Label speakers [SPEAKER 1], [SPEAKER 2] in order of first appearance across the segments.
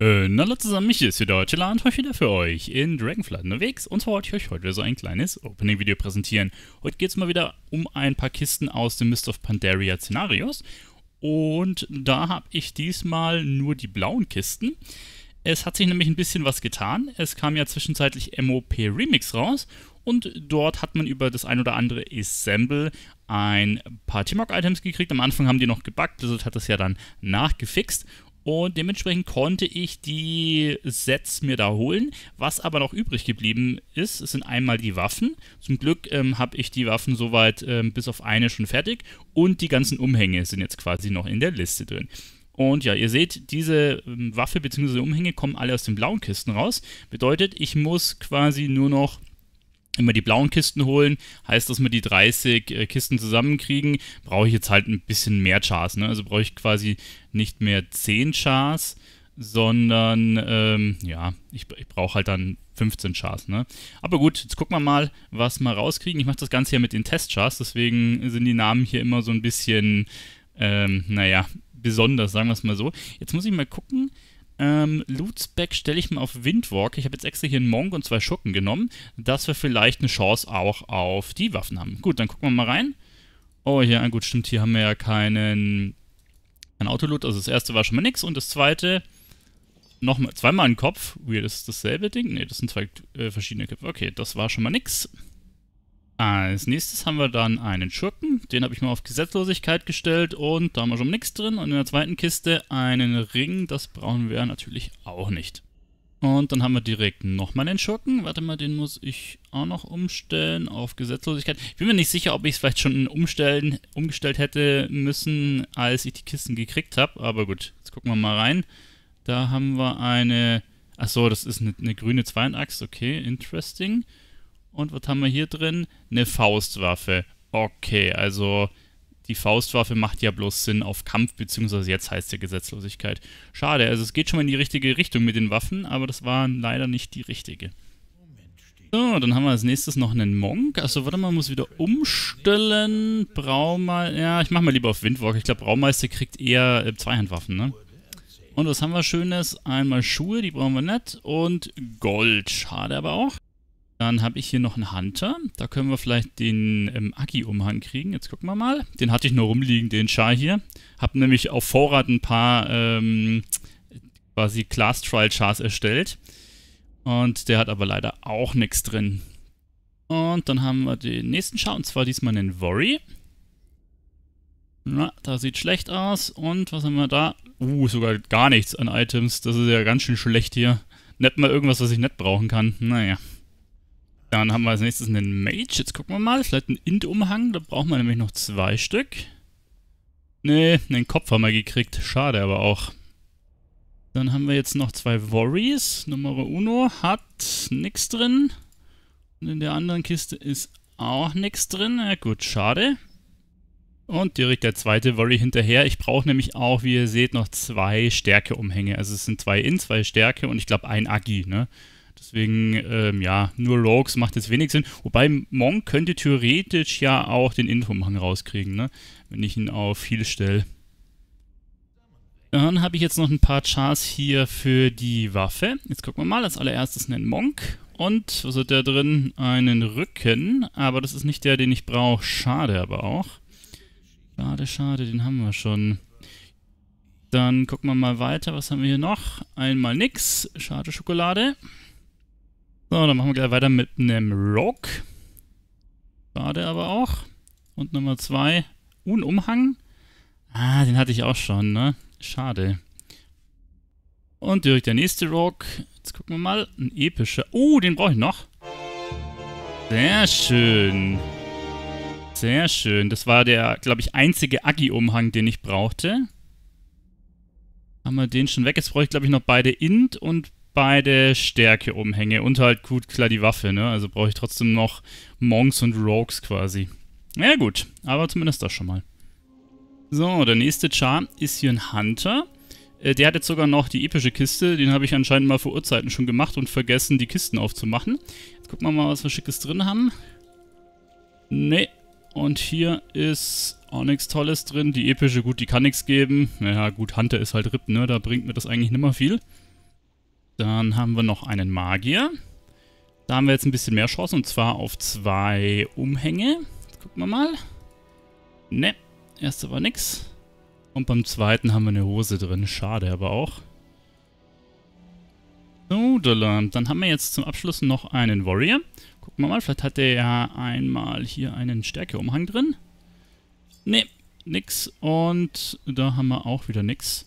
[SPEAKER 1] Äh, und hallo zusammen, mich ist wieder heute und heute wieder für euch in Dragonflight unterwegs und zwar wollte ich euch heute so ein kleines Opening-Video präsentieren. Heute geht es mal wieder um ein paar Kisten aus dem Mist of Pandaria Szenarios und da habe ich diesmal nur die blauen Kisten. Es hat sich nämlich ein bisschen was getan, es kam ja zwischenzeitlich MOP Remix raus und dort hat man über das ein oder andere Assemble ein paar Timog-Items gekriegt. Am Anfang haben die noch gebuggt, Blizzard hat das ja dann nachgefixt und dementsprechend konnte ich die Sets mir da holen. Was aber noch übrig geblieben ist, sind einmal die Waffen. Zum Glück ähm, habe ich die Waffen soweit ähm, bis auf eine schon fertig. Und die ganzen Umhänge sind jetzt quasi noch in der Liste drin. Und ja, ihr seht, diese ähm, Waffe bzw. Umhänge kommen alle aus den blauen Kisten raus. Bedeutet, ich muss quasi nur noch wenn wir die blauen Kisten holen, heißt, dass wir die 30 äh, Kisten zusammenkriegen, brauche ich jetzt halt ein bisschen mehr Chars. Ne? Also brauche ich quasi nicht mehr 10 Chars, sondern ähm, ja, ich, ich brauche halt dann 15 Chars. Ne? Aber gut, jetzt gucken wir mal, was wir rauskriegen. Ich mache das Ganze ja mit den Testchars, deswegen sind die Namen hier immer so ein bisschen, ähm, naja, besonders, sagen wir es mal so. Jetzt muss ich mal gucken, ähm, Lutzbeck stelle ich mal auf Windwalk. Ich habe jetzt extra hier einen Monk und zwei Schurken genommen, dass wir vielleicht eine Chance auch auf die Waffen haben. Gut, dann gucken wir mal rein. Oh, hier, gut, stimmt, hier haben wir ja keinen keinen Autoloot. Also das erste war schon mal nix und das zweite nochmal, zweimal ein Kopf. Weird, ist das dasselbe Ding? Ne, das sind zwei äh, verschiedene Köpfe. Okay, das war schon mal nix. Als nächstes haben wir dann einen Schurken, den habe ich mal auf Gesetzlosigkeit gestellt und da haben wir schon nichts drin. Und in der zweiten Kiste einen Ring, das brauchen wir natürlich auch nicht. Und dann haben wir direkt nochmal einen Schurken. Warte mal, den muss ich auch noch umstellen auf Gesetzlosigkeit. Ich bin mir nicht sicher, ob ich es vielleicht schon umstellen, umgestellt hätte müssen, als ich die Kisten gekriegt habe. Aber gut, jetzt gucken wir mal rein. Da haben wir eine... Achso, das ist eine, eine grüne Zweiachs. Okay, interesting. Interesting. Und was haben wir hier drin? Eine Faustwaffe. Okay, also die Faustwaffe macht ja bloß Sinn auf Kampf, beziehungsweise jetzt heißt ja Gesetzlosigkeit. Schade, also es geht schon mal in die richtige Richtung mit den Waffen, aber das war leider nicht die richtige. So, dann haben wir als nächstes noch einen Monk. Also warte mal, muss wieder umstellen. Braumeister, ja, ich mach mal lieber auf Windwalk. Ich glaube, Braumeister kriegt eher äh, Zweihandwaffen, ne? Und was haben wir Schönes? Einmal Schuhe, die brauchen wir nicht. Und Gold, schade aber auch. Dann habe ich hier noch einen Hunter. Da können wir vielleicht den ähm, Aki-Umhang kriegen. Jetzt gucken wir mal. Den hatte ich nur rumliegen, den Char hier. Habe nämlich auf Vorrat ein paar ähm, quasi Class Trial Chars erstellt. Und der hat aber leider auch nichts drin. Und dann haben wir den nächsten Char, und zwar diesmal einen Worry. Na, da sieht schlecht aus. Und was haben wir da? Uh, sogar gar nichts an Items. Das ist ja ganz schön schlecht hier. Nicht mal irgendwas, was ich nicht brauchen kann. Naja. Dann haben wir als nächstes einen Mage. Jetzt gucken wir mal. Vielleicht einen Int-Umhang. Da brauchen wir nämlich noch zwei Stück. Ne, einen Kopf haben wir gekriegt. Schade aber auch. Dann haben wir jetzt noch zwei Worries. Nummer Uno hat nichts drin. Und in der anderen Kiste ist auch nichts drin. Na ja, gut, schade. Und direkt der zweite Worry hinterher. Ich brauche nämlich auch, wie ihr seht, noch zwei Stärkeumhänge. Also es sind zwei In, zwei Stärke und ich glaube ein Agi, ne? Deswegen, ähm, ja, nur Rogues macht jetzt wenig Sinn. Wobei Monk könnte theoretisch ja auch den Infomang rauskriegen, ne? Wenn ich ihn auf viel stelle. Dann habe ich jetzt noch ein paar Chars hier für die Waffe. Jetzt gucken wir mal. Als allererstes einen Monk. Und, was hat der drin? Einen Rücken. Aber das ist nicht der, den ich brauche. Schade aber auch. Schade, schade, den haben wir schon. Dann gucken wir mal weiter. Was haben wir hier noch? Einmal nix. Schade, Schokolade. So, dann machen wir gleich weiter mit einem Rock. War der aber auch. Und Nummer 2, Unumhang. Ah, den hatte ich auch schon, ne? Schade. Und direkt der nächste Rock. Jetzt gucken wir mal. Ein epischer. Oh, den brauche ich noch. Sehr schön. Sehr schön. Das war der, glaube ich, einzige aggie umhang den ich brauchte. Haben wir den schon weg. Jetzt brauche ich, glaube ich, noch beide Int und beide Stärke-Umhänge und halt gut klar die Waffe, ne? Also brauche ich trotzdem noch Monks und Rogues quasi. Ja gut, aber zumindest das schon mal. So, der nächste Char ist hier ein Hunter. Äh, der hat jetzt sogar noch die epische Kiste. Den habe ich anscheinend mal vor Urzeiten schon gemacht und vergessen, die Kisten aufzumachen. Jetzt gucken wir mal, was wir Schickes drin haben. Nee. Und hier ist auch nichts Tolles drin. Die epische, gut, die kann nichts geben. Naja, gut, Hunter ist halt RIP, ne? Da bringt mir das eigentlich nimmer viel. Dann haben wir noch einen Magier. Da haben wir jetzt ein bisschen mehr Chancen und zwar auf zwei Umhänge. Jetzt gucken wir mal. Ne, erste war nix. Und beim zweiten haben wir eine Hose drin. Schade aber auch. So, dann haben wir jetzt zum Abschluss noch einen Warrior. Gucken wir mal, vielleicht hat der ja einmal hier einen Stärkeumhang drin. Ne, nix. Und da haben wir auch wieder nix.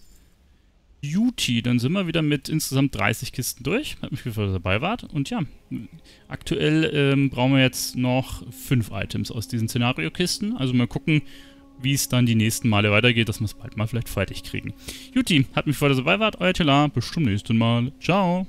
[SPEAKER 1] Duty. Dann sind wir wieder mit insgesamt 30 Kisten durch. Hat mich gefreut, dass ihr dabei wart. Und ja, aktuell ähm, brauchen wir jetzt noch 5 Items aus diesen Szenario-Kisten. Also mal gucken, wie es dann die nächsten Male weitergeht, dass wir es bald mal vielleicht fertig kriegen. Juti, hat mich gefreut, dass ihr dabei wart. Euer Tela, Bis zum nächsten Mal. Ciao.